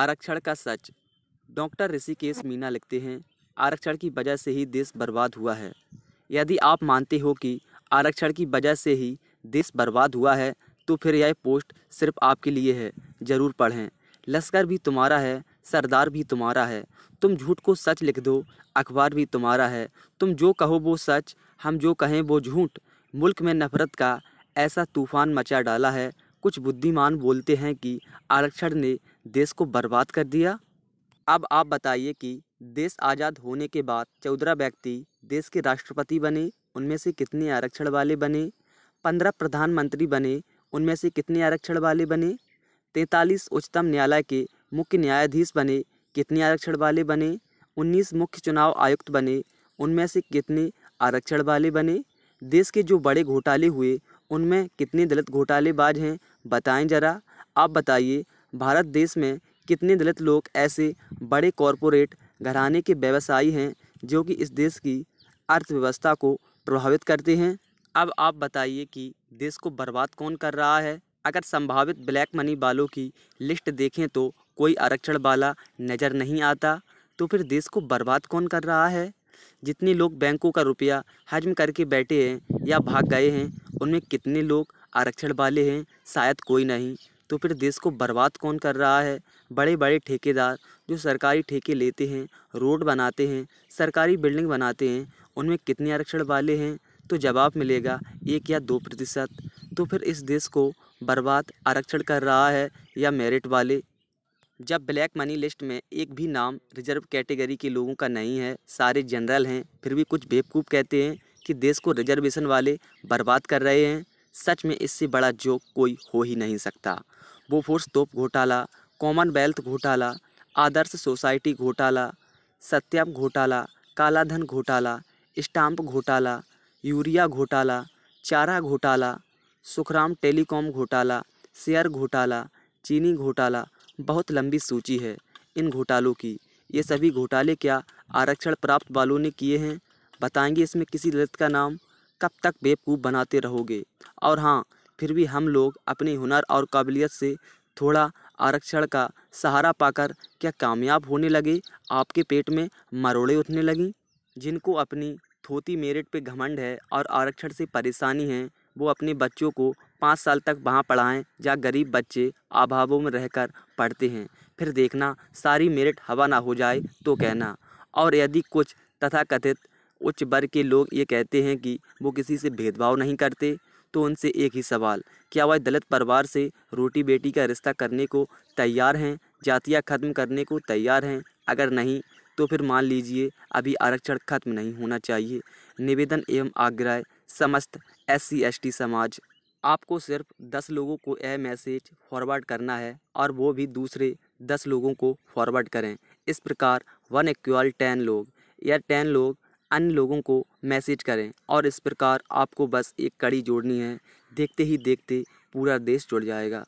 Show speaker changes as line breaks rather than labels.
आरक्षण का सच डॉक्टर ऋषिकेश मीना लिखते हैं आरक्षण की वजह से ही देश बर्बाद हुआ है यदि आप मानते हो कि आरक्षण की वजह से ही देश बर्बाद हुआ है तो फिर यह पोस्ट सिर्फ आपके लिए है ज़रूर पढ़ें लश्कर भी तुम्हारा है सरदार भी तुम्हारा है तुम झूठ को सच लिख दो अखबार भी तुम्हारा है तुम जो कहो वो सच हम जो कहें वो झूठ मुल्क में नफरत का ऐसा तूफान मचा डाला है कुछ बुद्धिमान बोलते हैं कि आरक्षण ने देश को बर्बाद कर दिया अब आप बताइए कि देश आज़ाद होने के बाद चौदह व्यक्ति देश के राष्ट्रपति बने उनमें से कितने आरक्षण वाले बने पंद्रह प्रधानमंत्री बने उनमें से कितने आरक्षण वाले बने तैंतालीस उच्चतम न्यायालय के मुख्य न्यायाधीश बने कितने आरक्षण वाले बने उन्नीस मुख्य चुनाव आयुक्त बने उनमें से कितने आरक्षण वाले बने देश के जो बड़े घोटाले हुए उनमें कितने दलित घोटालेबाज हैं बताएं ज़रा आप बताइए भारत देश में कितने दलित लोग ऐसे बड़े कॉरपोरेट घराने के व्यवसायी हैं जो कि इस देश की अर्थव्यवस्था को प्रभावित करते हैं अब आप बताइए कि देश को बर्बाद कौन कर रहा है अगर संभावित ब्लैक मनी वालों की लिस्ट देखें तो कोई आरक्षण वाला नज़र नहीं आता तो फिर देश को बर्बाद कौन कर रहा है जितने लोग बैंकों का रुपया हजम करके बैठे हैं या भाग गए हैं उनमें कितने लोग आरक्षण वाले हैं शायद कोई नहीं तो फिर देश को बर्बाद कौन कर रहा है बड़े बड़े ठेकेदार जो सरकारी ठेके लेते हैं रोड बनाते हैं सरकारी बिल्डिंग बनाते हैं उनमें कितने आरक्षण वाले हैं तो जवाब मिलेगा एक या दो प्रतिशत तो फिर इस देश को बर्बाद आरक्षण कर रहा है या मेरिट वाले जब ब्लैक मनी लिस्ट में एक भी नाम रिजर्व कैटेगरी के लोगों का नहीं है सारे जनरल हैं फिर भी कुछ बेवकूफ़ कहते हैं कि देश को रिजर्वेशन वाले बर्बाद कर रहे हैं सच में इससे बड़ा जोक कोई हो ही नहीं सकता बोफोर्स तोप घोटाला कॉमनवेल्थ घोटाला आदर्श सोसाइटी घोटाला सत्याप घोटाला कालाधन घोटाला स्टाम्प घोटाला यूरिया घोटाला चारा घोटाला सुखराम टेलीकॉम घोटाला शेयर घोटाला चीनी घोटाला बहुत लंबी सूची है इन घोटालों की ये सभी घोटाले क्या आरक्षण प्राप्त वालों ने किए हैं बताएंगे इसमें किसी दलित का नाम कब तक बेवकूफ़ बनाते रहोगे और हाँ फिर भी हम लोग अपने हुनर और काबिलियत से थोड़ा आरक्षण का सहारा पाकर क्या कामयाब होने लगे आपके पेट में मरोड़े उठने लगें जिनको अपनी थोती मेरिट पे घमंड है और आरक्षण से परेशानी है वो अपने बच्चों को पाँच साल तक वहाँ पढ़ाएं जहाँ गरीब बच्चे अभावों में रहकर पढ़ते हैं फिर देखना सारी मेरिट हवा ना हो जाए तो कहना और यदि कुछ तथाकथित उच्च वर्ग के लोग ये कहते हैं कि वो किसी से भेदभाव नहीं करते तो उनसे एक ही सवाल क्या वह दलित परिवार से रोटी बेटी का रिश्ता करने को तैयार हैं जातियाँ खत्म करने को तैयार हैं अगर नहीं तो फिर मान लीजिए अभी आरक्षण खत्म नहीं होना चाहिए निवेदन एवं आग्रह समस्त एस सी समाज आपको सिर्फ दस लोगों को यह मैसेज फॉरवर्ड करना है और वो भी दूसरे दस लोगों को फॉरवर्ड करें इस प्रकार वन इक्वल टेन लोग या टेन लोग अन्य लोगों को मैसेज करें और इस प्रकार आपको बस एक कड़ी जोड़नी है देखते ही देखते पूरा देश जुड़ जाएगा